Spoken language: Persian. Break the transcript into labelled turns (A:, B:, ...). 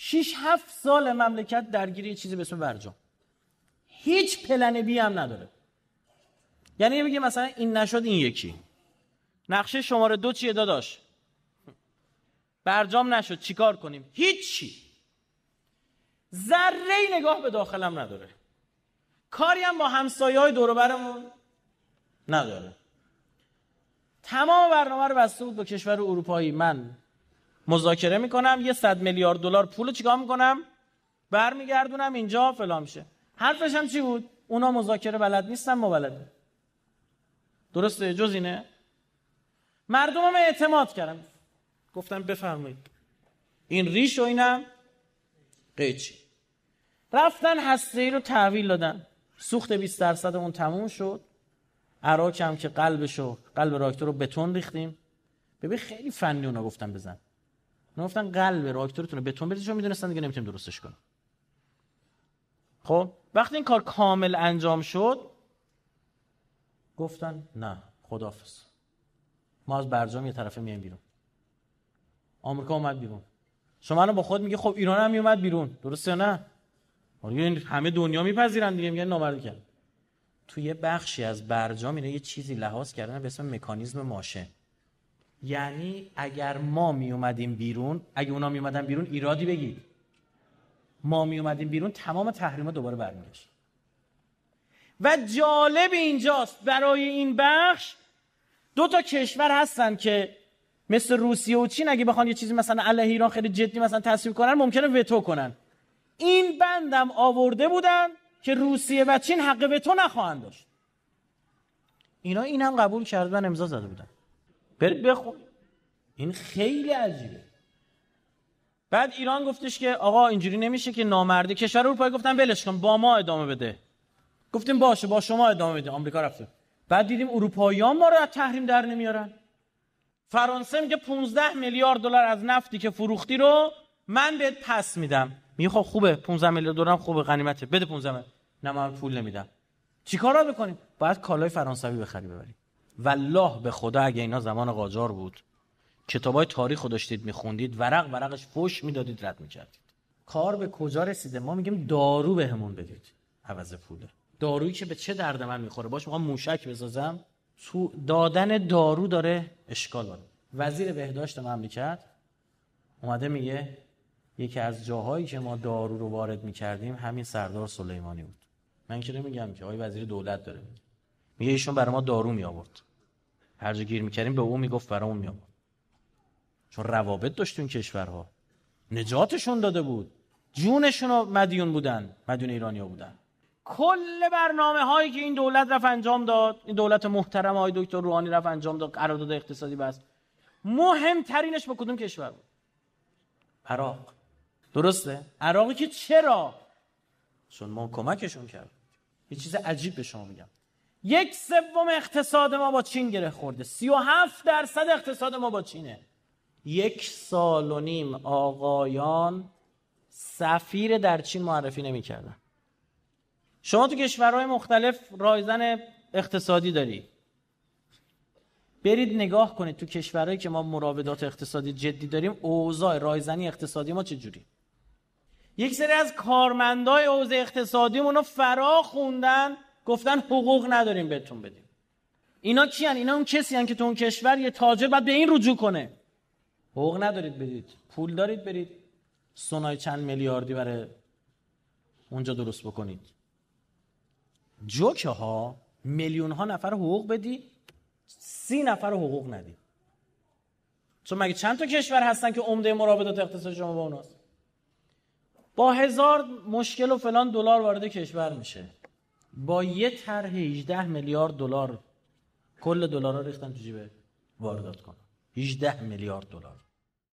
A: 6 7 سال مملکت درگیر یه چیزی به اسم برجام هیچ پلن بی هم نداره یعنی بگی مثلا این نشد این یکی نقشه شماره دو چیه داداش برجام نشد چیکار کنیم هیچی ذره نگاه به داخلم نداره کاری هم با همسایه های دوروبرمون نداره تمام برنامه رو بسته بود به کشور اروپایی من مذاکره میکنم یه صد میلیارد دلار پول چیکار میکنم برمیگردونم اینجا فلان میشه حرفش چی بود اونا مذاکره بلد نیستن ما بلده درسته جز اینه مردمم اعتماد کردم گفتم بفرمایید این ریش و اینم قیچی رفتن هسته ای رو تحویل دادن سوخت 20 درصد اون تموم شد عراق هم که قلبشو قلب راکتور رو بتون ریختیم ببین خیلی فنی اونا گفتم بزن اونا گفتن قلب راکتورتون رو بتون بریزید چون میدونستن دیگه نمیتونیم درستش کنیم خب وقتی این کار کامل انجام شد گفتن نه خدافظ ما از برجام یه طرفه میایم بیرون آمریکا اومد بیرون شما رو با خود میگه خب ایران هم میومد بیرون درسته نه آره، همه دنیا میپذیرن دیگه میگن نامردی کرد توی یه بخشی از برجام اینا یه چیزی لحاظ کردن به اسم مکانیزم ماشه یعنی اگر ما می اومدیم بیرون اگه اونا می اومدن بیرون ایرادی بگید ما می اومدیم بیرون تمام تحریما دوباره برمیگشت و جالب اینجاست برای این بخش دو تا کشور هستن که مثل روسیه و چین اگه بخوان یه چیزی مثلا علیه ایران خیلی جدی مثلا تصویب کنن ممکنه وتو کنن این بندم آورده بودن که روسیه و چین حق وتو نخواهند داشت اینا هم قبول کردن امضا زده بودن برید بخون این خیلی عجیبه بعد ایران گفتش که آقا اینجوری نمیشه که نامرده کشور اروپایی گفتن بلش کن با ما ادامه بده گفتیم باشه با شما ادامه بده آمریکا رفته بعد دیدیم اروپاییان ما رو از تحریم در نمیارن فرانسه میگه 15 میلیارد دلار از نفتی که فروختی رو من بهت پس میدم میگه خب خوبه 15 میلیارد دلار خوبه غنیمته بده 15 میلیارد نه من پول نمیدم چیکارا بکنیم باید کالای فرانسوی بخری ببریم والله به خدا اگه اینا زمان قاجار بود کتاب های تاریخ رو داشتید میخوندید ورق ورقش فوش میدادید رد میکردید کار به کجا رسیده ما میگیم دارو بهمون همون بدید عوض پوله دارویی که به چه درد من میخوره باش میخوام موشک بزازم تو دادن دارو داره اشکال داره وزیر بهداشت مملکت اومده میگه یکی از جاهایی که ما دارو رو وارد میکردیم همین سردار سلیمانی بود من که نمیگم که آقای وزیر دولت داره میگه ایشون برای ما دارو می آورد هر جا گیر میکردیم به او میگفت می میام چون روابط داشت اون کشورها نجاتشون داده بود جونشون مدیون بودن مدیون ایرانیا بودن کل برنامه هایی که این دولت رفت انجام داد این دولت محترم های دکتر روحانی رفت انجام داد قرارداد اقتصادی بست مهمترینش با کدوم کشور بود عراق درسته عراقی که چرا چون ما کمکشون کرد یه چیز عجیب به شما میگم یک سوم اقتصاد ما با چین گره خورده 37 درصد اقتصاد ما با چینه یک سال و نیم آقایان سفیر در چین معرفی نمیکردن شما تو کشورهای مختلف رایزن اقتصادی داری برید نگاه کنید تو کشورهایی که ما مراودات اقتصادی جدی داریم اوضاع رایزنی اقتصادی ما چجوری یک سری از کارمندای حوزه اقتصادیمون رو فرا خوندن گفتن حقوق نداریم بهتون بدیم اینا کیان اینا اون کسی هن که تو اون کشور یه تاجر باید به این رجوع کنه حقوق ندارید بدید پول دارید برید سونای چند میلیاردی برای اونجا درست بکنید جوکه ها میلیون ها نفر حقوق بدی سی نفر حقوق ندی چون مگه چند تا کشور هستن که عمده مرابطات اقتصاد شما با اوناست با هزار مشکل و فلان دلار وارد کشور میشه با یه طرح 18 میلیارد دلار کل دلار ریختن تو جیب واردات کنن 18 میلیارد دلار